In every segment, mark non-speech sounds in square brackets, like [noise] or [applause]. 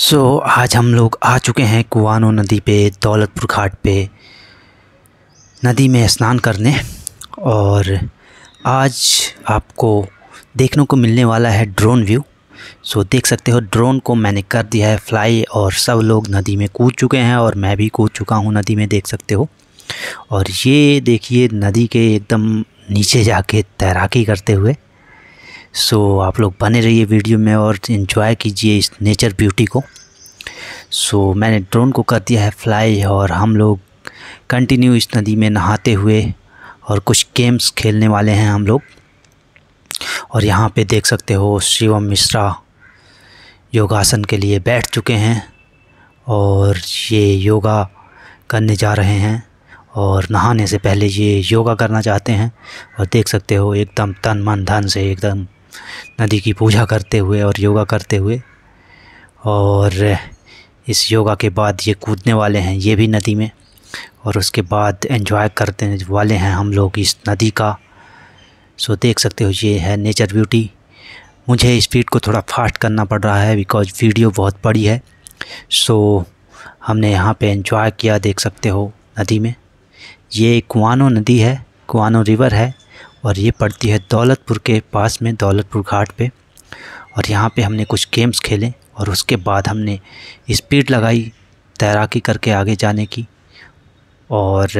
सो so, आज हम लोग आ चुके हैं कुआनो नदी पे दौलतपुर घाट पे नदी में स्नान करने और आज आपको देखने को मिलने वाला है ड्रोन व्यू सो so, देख सकते हो ड्रोन को मैंने कर दिया है फ्लाई और सब लोग नदी में कूद चुके हैं और मैं भी कूद चुका हूँ नदी में देख सकते हो और ये देखिए नदी के एकदम नीचे जाके तैराकी करते हुए सो आप लोग बने रहिए वीडियो में और इन्जॉय कीजिए इस नेचर ब्यूटी को सो मैंने ड्रोन को कर दिया है फ्लाई और हम लोग कंटिन्यू इस नदी में नहाते हुए और कुछ गेम्स खेलने वाले हैं हम लोग और यहाँ पे देख सकते हो शिवम मिश्रा योगासन के लिए बैठ चुके हैं और ये योगा करने जा रहे हैं और नहाने से पहले ये योगा करना चाहते हैं और देख सकते हो एकदम तन मन धन से एकदम नदी की पूजा करते हुए और योगा करते हुए और इस योगा के बाद ये कूदने वाले हैं ये भी नदी में और उसके बाद एंजॉय करते वाले हैं हम लोग इस नदी का सो देख सकते हो ये है नेचर ब्यूटी मुझे स्पीड को थोड़ा फास्ट करना पड़ रहा है बिकॉज वीडियो बहुत बड़ी है सो हमने यहाँ पे एंजॉय किया देख सकते हो नदी में ये कुआनो नदी है कुआनो रिवर है और ये पड़ती है दौलतपुर के पास में दौलतपुर घाट पे और यहाँ पे हमने कुछ गेम्स खेले और उसके बाद हमने स्पीड लगाई तैराकी करके आगे जाने की और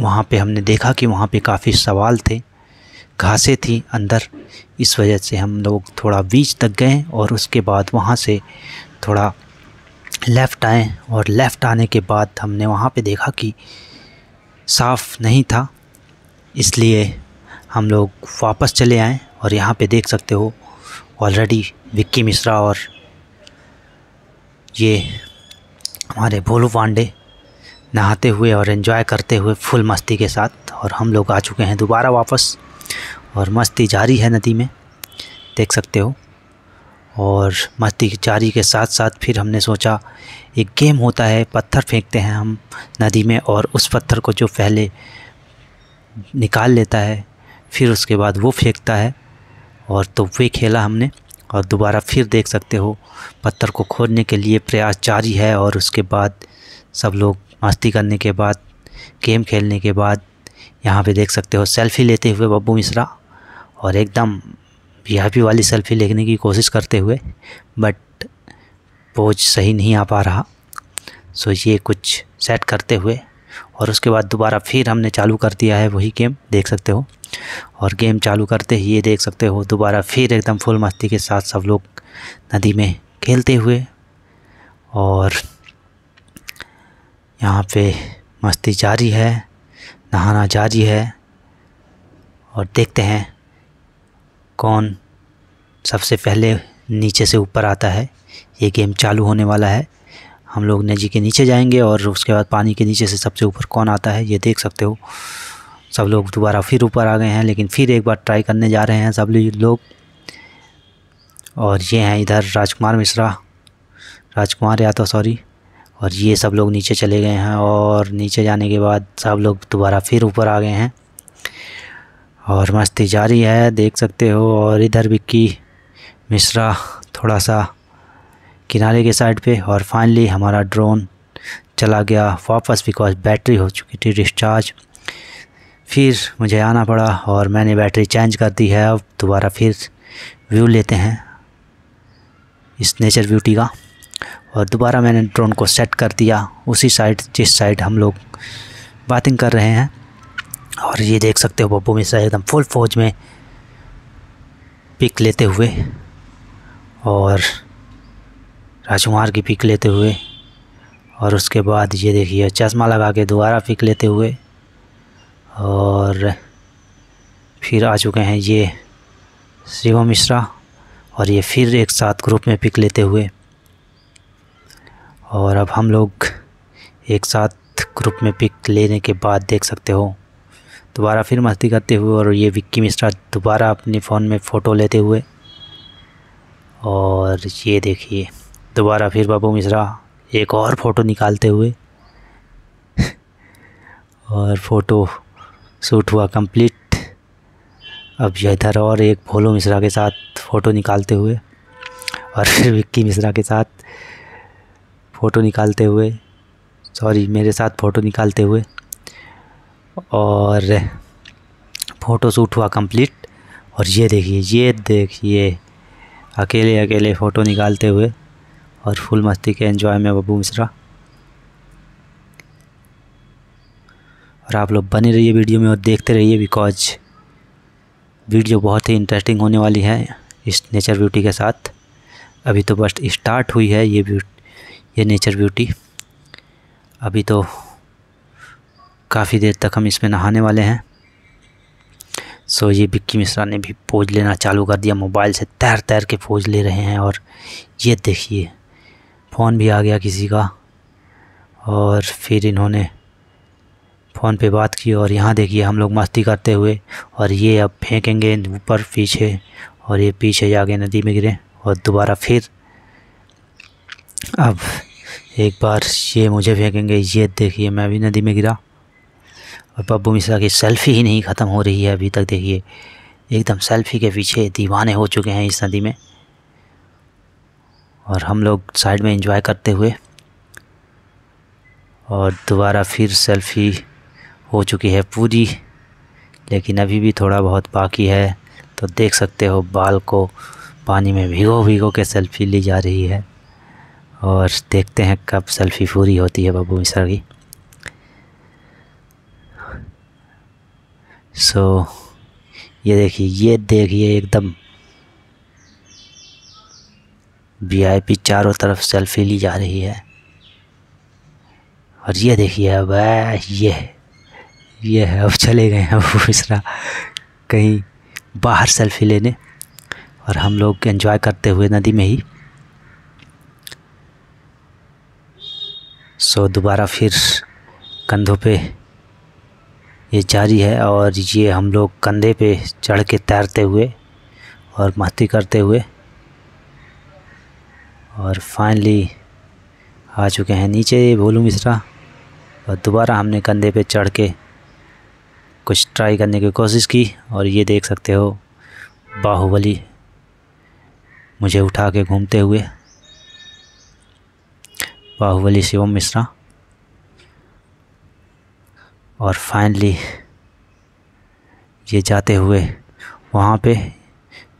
वहाँ पे हमने देखा कि वहाँ पे काफ़ी सवाल थे घासें थी अंदर इस वजह से हम लोग थोड़ा बीच तक गए और उसके बाद वहाँ से थोड़ा लेफ़्ट आए और लेफ़्ट आने के बाद हमने वहाँ पे देखा कि साफ़ नहीं था इसलिए हम लोग वापस चले आएँ और यहाँ पे देख सकते हो ऑलरेडी विक्की मिश्रा और ये हमारे भोलू पांडे नहाते हुए और एंजॉय करते हुए फुल मस्ती के साथ और हम लोग आ चुके हैं दोबारा वापस और मस्ती जारी है नदी में देख सकते हो और मस्ती जारी के साथ साथ फिर हमने सोचा एक गेम होता है पत्थर फेंकते हैं हम नदी में और उस पत्थर को जो पहले निकाल लेता है फिर उसके बाद वो फेंकता है और तो वे खेला हमने और दोबारा फिर देख सकते हो पत्थर को खोदने के लिए प्रयास जारी है और उसके बाद सब लोग मस्ती करने के बाद गेम खेलने के बाद यहाँ पे देख सकते हो सेल्फ़ी लेते हुए बब्बू मिश्रा और एकदम वी वाली सेल्फ़ी लेने की कोशिश करते हुए बट पोज सही नहीं आ पा रहा सो ये कुछ सेट करते हुए और उसके बाद दोबारा फिर हमने चालू कर दिया है वही गेम देख सकते हो और गेम चालू करते ही ये देख सकते हो दोबारा फिर एकदम फुल मस्ती के साथ सब लोग नदी में खेलते हुए और यहाँ पे मस्ती जारी है नहाना जारी है और देखते हैं कौन सबसे पहले नीचे से ऊपर आता है ये गेम चालू होने वाला है हम लोग नदी के नीचे जाएंगे और उसके बाद पानी के नीचे से सबसे ऊपर कौन आता है ये देख सकते हो सब लोग दोबारा फिर ऊपर आ गए हैं लेकिन फिर एक बार ट्राई करने जा रहे हैं सब लोग और ये हैं इधर राजकुमार मिश्रा राजकुमार यादव सॉरी तो और ये सब लोग नीचे चले गए हैं और नीचे जाने के बाद सब लोग दोबारा फिर ऊपर आ गए हैं और मस्ती जारी है देख सकते हो और इधर विक्की मिश्रा थोड़ा सा किनारे के साइड पे और फाइनली हमारा ड्रोन चला गया वापस बिकॉज बैटरी हो चुकी थी डिस्चार्ज फिर मुझे आना पड़ा और मैंने बैटरी चेंज कर दी है अब दोबारा फिर व्यू लेते हैं इस नेचर ब्यूटी का और दोबारा मैंने ड्रोन को सेट कर दिया उसी साइड जिस साइड हम लोग बातिंग कर रहे हैं और ये देख सकते हो पप्पू मिश्रा एकदम फुल फौज में पिक लेते हुए और राजकुमार की पिक लेते हुए और उसके बाद ये देखिए चश्मा लगा के दोबारा पिक लेते हुए और फिर आ चुके हैं ये शिवम मिश्रा और ये फिर एक साथ ग्रुप में पिक लेते हुए और अब हम लोग एक साथ ग्रुप में पिक लेने के बाद देख सकते हो दोबारा फिर मस्ती करते हुए और ये विक्की मिश्रा दोबारा अपने फ़ोन में फ़ोटो लेते हुए और ये देखिए दोबारा फिर बाबू मिश्रा एक और फ़ोटो निकालते हुए [laughs] और फ़ोटो सूट हुआ कंप्लीट अब इधर और एक भोलो मिश्रा के साथ फ़ोटो निकालते हुए और फिर विक्की मिश्रा के साथ फ़ोटो निकालते हुए सॉरी मेरे साथ फ़ोटो निकालते हुए और फ़ोटो शूट हुआ कंप्लीट और ये देखिए ये देखिए अकेले अकेले फ़ोटो निकालते हुए और फुल मस्ती के एंजॉय में बबू मिश्रा और आप लोग बने रहिए वीडियो में और देखते रहिए बिकॉज वीडियो बहुत ही इंटरेस्टिंग होने वाली है इस नेचर ब्यूटी के साथ अभी तो बस स्टार्ट हुई है ये ये नेचर ब्यूटी अभी तो काफ़ी देर तक हम इसमें नहाने वाले हैं सो ये विक्की मिश्रा ने भी पोज लेना चालू कर दिया मोबाइल से तैर तैर के पोज ले रहे हैं और ये देखिए फ़ोन भी आ गया किसी का और फिर इन्होंने फ़ोन पे बात की और यहाँ देखिए हम लोग मस्ती करते हुए और ये अब फेंकेंगे ऊपर पीछे और ये पीछे जाके नदी में गिरे और दोबारा फिर अब एक बार ये मुझे फेंकेंगे ये देखिए मैं भी नदी में गिरा और पप्पू मिश्रा की सेल्फ़ी ही नहीं ख़त्म हो रही है अभी तक देखिए एकदम सेल्फ़ी के पीछे दीवाने हो चुके हैं इस नदी में और हम लोग साइड में एंजॉय करते हुए और दोबारा फिर सेल्फ़ी हो चुकी है पूरी लेकिन अभी भी थोड़ा बहुत बाकी है तो देख सकते हो बाल को पानी में भिगो भिगो के सेल्फ़ी ली जा रही है और देखते हैं कब सेल्फ़ी पूरी होती है बाबू मिश्रा की सो ये देखिए ये देखिए एकदम वीआईपी चारों तरफ सेल्फ़ी ली जा रही है और ये देखिए अब ये ये है अब चले गए हैं मिश्रा कहीं बाहर सेल्फी लेने और हम लोग एंजॉय करते हुए नदी में ही सो दोबारा फिर कंधों पे ये जारी है और ये हम लोग कंधे पे चढ़ के तैरते हुए और मस्ती करते हुए और फाइनली आ चुके हैं नीचे भोलू मिश्रा और दोबारा हमने कंधे पे चढ़ के कुछ ट्राई करने की कोशिश की और ये देख सकते हो बाहुबली मुझे उठा के घूमते हुए बाहुबली शिवम मिश्रा और फाइनली ये जाते हुए वहाँ पे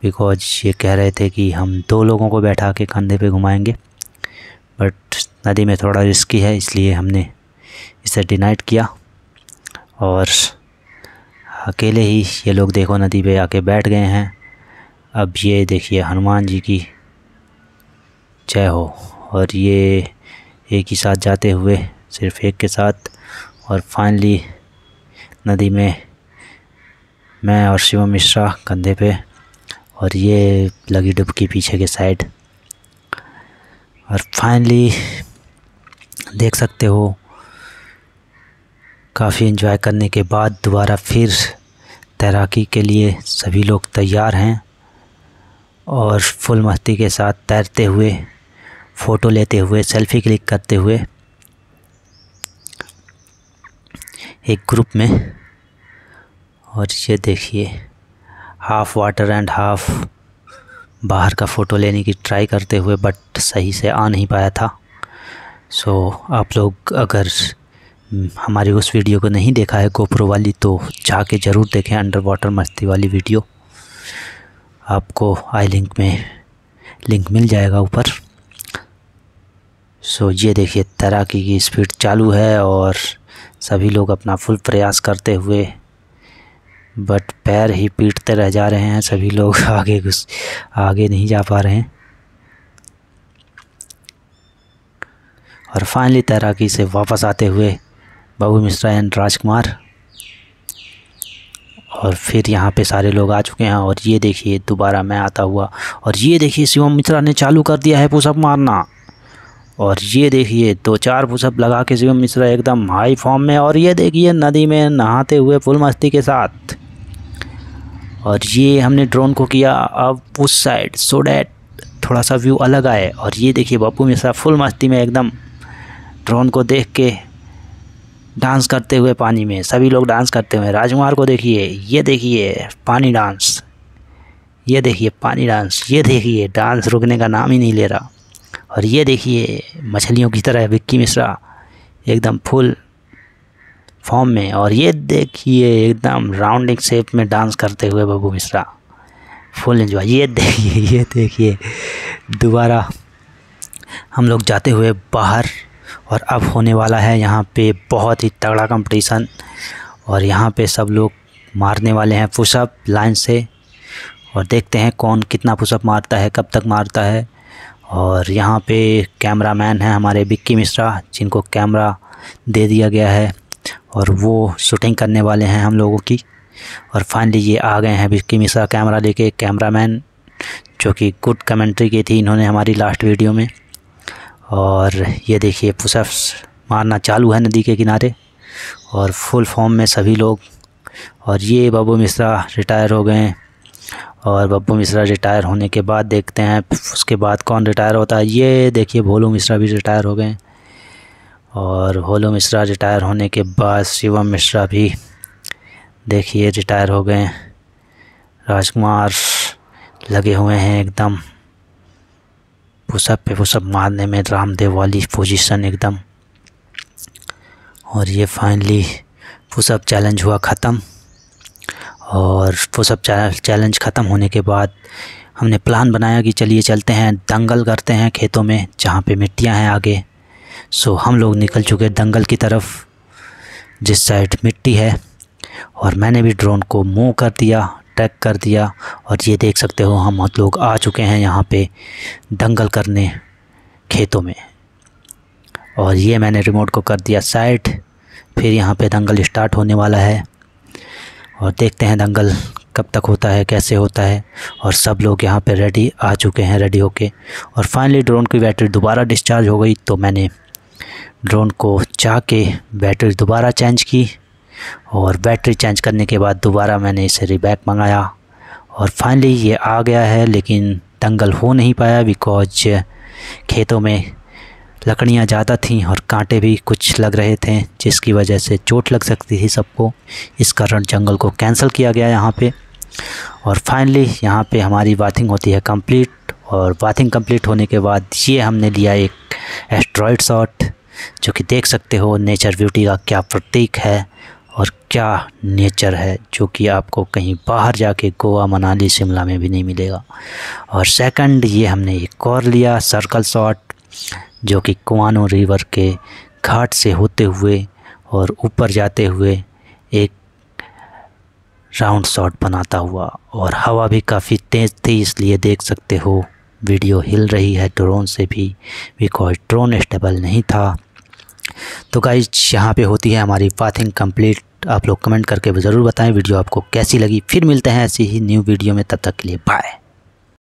बिकॉज ये कह रहे थे कि हम दो लोगों को बैठा के कंधे पे घुमाएंगे बट नदी में थोड़ा रिस्की है इसलिए हमने इसे डिनाइट किया और अकेले ही ये लोग देखो नदी पे आके बैठ गए हैं अब ये देखिए हनुमान जी की जय हो और ये एक ही साथ जाते हुए सिर्फ एक के साथ और फाइनली नदी में मैं और शिवम मिश्रा कंधे पे और ये लगी डुबकी पीछे के साइड और फाइनली देख सकते हो काफ़ी इन्जॉय करने के बाद दोबारा फिर तैराकी के लिए सभी लोग तैयार हैं और फुल मस्ती के साथ तैरते हुए फ़ोटो लेते हुए सेल्फ़ी क्लिक करते हुए एक ग्रुप में और ये देखिए हाफ़ वाटर एंड हाफ़ बाहर का फ़ोटो लेने की ट्राई करते हुए बट सही से आ नहीं पाया था सो आप लोग अगर हमारी उस वीडियो को नहीं देखा है गोप्रो वाली तो जाके ज़रूर देखें अंडर वाटर मस्ती वाली वीडियो आपको आई लिंक में लिंक मिल जाएगा ऊपर सो ये देखिए तैराकी की स्पीड चालू है और सभी लोग अपना फुल प्रयास करते हुए बट पैर ही पीटते रह जा रहे हैं सभी लोग [laughs] आगे घुस आगे नहीं जा पा रहे हैं और फाइनली तैराकी से वापस आते हुए बाबू मिश्रा एंड राजकुमार और फिर यहाँ पे सारे लोग आ चुके हैं और ये देखिए दोबारा मैं आता हुआ और ये देखिए शिवम मिश्रा ने चालू कर दिया है पुषप मारना और ये देखिए दो चार पुषप लगा के शिवम मिश्रा एकदम हाई फॉर्म में और ये देखिए नदी में नहाते हुए फुल मस्ती के साथ और ये हमने ड्रोन को किया अब उस साइड सो डैट थोड़ा सा व्यू अलग आए और ये देखिए बापू मिश्रा फुल मस्ती में एकदम ड्रोन को देख के डांस करते हुए पानी में सभी लोग डांस करते हुए राजकुमार को देखिए ये देखिए पानी डांस ये देखिए पानी डांस ये देखिए डांस रुकने का नाम ही नहीं ले रहा और ये देखिए मछलियों की तरह विक्की मिश्रा एकदम फुल फॉर्म में और ये देखिए एकदम राउंडिंग शेप में डांस करते हुए बबू मिश्रा फुल एंजॉय ये देखिए ये देखिए दोबारा हम लोग जाते हुए बाहर और अब होने वाला है यहाँ पे बहुत ही तगड़ा कंपटीशन और यहाँ पे सब लोग मारने वाले हैं पुशअप लाइन से और देखते हैं कौन कितना पुशअप मारता है कब तक मारता है और यहाँ पे कैमरा मैन है हमारे बिक्की मिश्रा जिनको कैमरा दे दिया गया है और वो शूटिंग करने वाले हैं हम लोगों की और फाइनली ये आ गए हैं बिक्की मिश्रा कैमरा लेके कैमरा मैन जो कि गुड कमेंट्री की थी इन्होंने हमारी लास्ट वीडियो में और ये देखिए पुशअप्स मारना चालू है नदी के किनारे और फुल फॉर्म में सभी लोग और ये बब्बू मिश्रा रिटायर हो गए हैं और बब्बू मिश्रा रिटायर होने के बाद देखते हैं उसके बाद कौन रिटायर होता है ये देखिए भोलू मिश्रा भी रिटायर हो गए और भोलू मिश्रा रिटायर होने के बाद शिवम मिश्रा भी देखिए रिटायर हो गए राजकुमार लगे हुए हैं एकदम पुशअप पे पुशअप मारने में रामदेव वाली पोजीशन एकदम और ये फाइनली पुशअप चैलेंज हुआ ख़त्म और पुशअप चैलेंज ख़त्म होने के बाद हमने प्लान बनाया कि चलिए चलते हैं दंगल करते हैं खेतों में जहाँ पे मिट्टियाँ हैं आगे सो हम लोग निकल चुके दंगल की तरफ जिस साइड मिट्टी है और मैंने भी ड्रोन को मूव कर दिया अटैक कर दिया और ये देख सकते हो हम लोग आ चुके हैं यहाँ पे दंगल करने खेतों में और ये मैंने रिमोट को कर दिया साइड फिर यहाँ पे दंगल स्टार्ट होने वाला है और देखते हैं दंगल कब तक होता है कैसे होता है और सब लोग यहाँ पे रेडी आ चुके हैं रेडी होके और फाइनली ड्रोन की बैटरी दोबारा डिस्चार्ज हो गई तो मैंने ड्रोन को चाह के बैटरी दोबारा चेंज की और बैटरी चेंज करने के बाद दोबारा मैंने इसे रिबैक मंगाया और फाइनली ये आ गया है लेकिन दंगल हो नहीं पाया बिकॉज खेतों में लकड़ियाँ ज़्यादा थीं और कांटे भी कुछ लग रहे थे जिसकी वजह से चोट लग सकती थी सबको इस कारण जंगल को कैंसिल किया गया यहाँ पे और फाइनली यहाँ पे हमारी बाथिंग होती है कंप्लीट और बाथिंग कंप्लीट होने के बाद ये हमने लिया एक एस्ट्रॉयड शॉट जो कि देख सकते हो नेचर ब्यूटी का क्या प्रतीक है और क्या नेचर है जो कि आपको कहीं बाहर जाके गोवा मनाली शिमला में भी नहीं मिलेगा और सेकंड ये हमने एक और लिया सर्कल शॉट जो कि कुआनो रिवर के घाट से होते हुए और ऊपर जाते हुए एक राउंड शॉट बनाता हुआ और हवा भी काफ़ी तेज़ थी इसलिए देख सकते हो वीडियो हिल रही है ड्रोन से भी बिकॉज ड्रोन स्टेबल नहीं था तो गाइज यहाँ पे होती है हमारी पाथिंग कंप्लीट तो आप लोग कमेंट करके ज़रूर बताएं वीडियो आपको कैसी लगी फिर मिलते हैं ऐसी ही न्यू वीडियो में तब तक के लिए बाय